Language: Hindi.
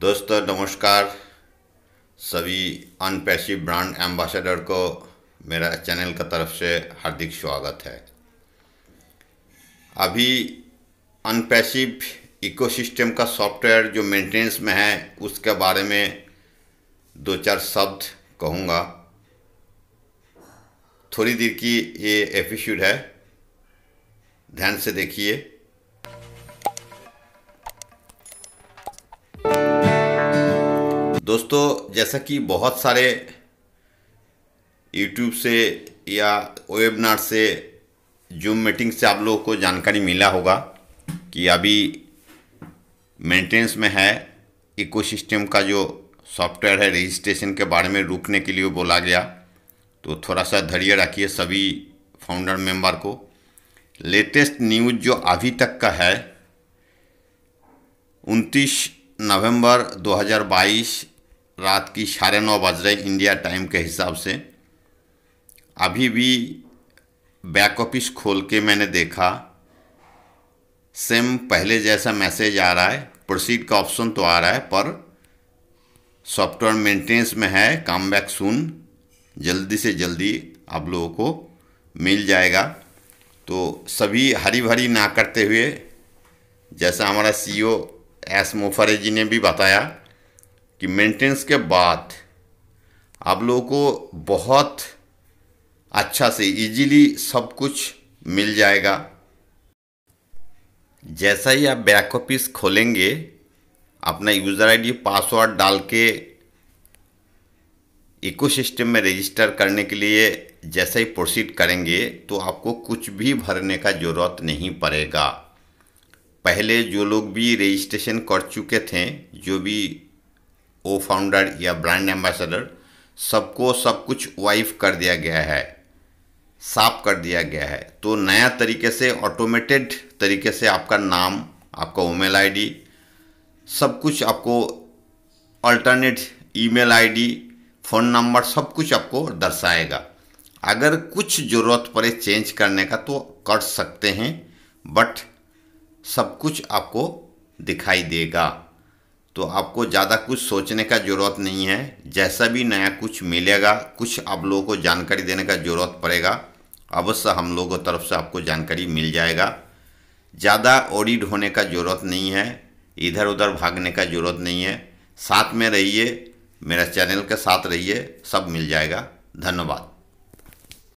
दोस्तों नमस्कार सभी अनपैसिव ब्रांड एम्बेसडर को मेरा चैनल का तरफ से हार्दिक स्वागत है अभी अनपैसिव इकोसिस्टम का सॉफ्टवेयर जो मेंटेनेंस में है उसके बारे में दो चार शब्द कहूँगा थोड़ी देर की ये एपिसोड है ध्यान से देखिए दोस्तों जैसा कि बहुत सारे यूट्यूब से या वेबनार से जूम मीटिंग से आप लोगों को जानकारी मिला होगा कि अभी मेंटेनेंस में है इकोसिस्टम का जो सॉफ्टवेयर है रजिस्ट्रेशन के बारे में रुकने के लिए बोला गया तो थोड़ा सा धैर्य रखिए सभी फाउंडर मेंबर को लेटेस्ट न्यूज़ जो अभी तक का है उनतीस नवंबर 2022 रात की साढ़े नौ बज रहे इंडिया टाइम के हिसाब से अभी भी बैक ऑफिस खोल के मैंने देखा सेम पहले जैसा मैसेज आ रहा है प्रोसीड का ऑप्शन तो आ रहा है पर सॉफ्टवेयर मेंटेनेंस में है कम बैक सुन जल्दी से जल्दी आप लोगों को मिल जाएगा तो सभी हरी भरी ना करते हुए जैसा हमारा सीईओ एस मोफरे जी ने भी बताया कि मेंटेनेंस के बाद आप लोगों को बहुत अच्छा से इजीली सब कुछ मिल जाएगा जैसा ही आप बैक ऑफिस खोलेंगे अपना यूज़र आईडी पासवर्ड डाल के इकोसिस्टम में रजिस्टर करने के लिए जैसा ही प्रोसीड करेंगे तो आपको कुछ भी भरने का ज़रूरत नहीं पड़ेगा पहले जो लोग भी रजिस्ट्रेशन कर चुके थे जो भी ओ फाउंडर या ब्रांड एम्बेसडर सबको सब कुछ वाइफ कर दिया गया है साफ कर दिया गया है तो नया तरीके से ऑटोमेटेड तरीके से आपका नाम आपका ओमेल आईडी सब कुछ आपको alternate email ID phone number सब कुछ आपको दर्शाएगा अगर कुछ ज़रूरत पड़े चेंज करने का तो कर सकते हैं बट सब कुछ आपको दिखाई देगा तो आपको ज़्यादा कुछ सोचने का ज़रूरत नहीं है जैसा भी नया कुछ मिलेगा कुछ आप लोगों को जानकारी देने का ज़रूरत पड़ेगा अवश्य हम लोगों तरफ से आपको जानकारी मिल जाएगा ज़्यादा ऑडिट होने का ज़रूरत नहीं है इधर उधर भागने का ज़रूरत नहीं है साथ में रहिए मेरा चैनल के साथ रहिए सब मिल जाएगा धन्यवाद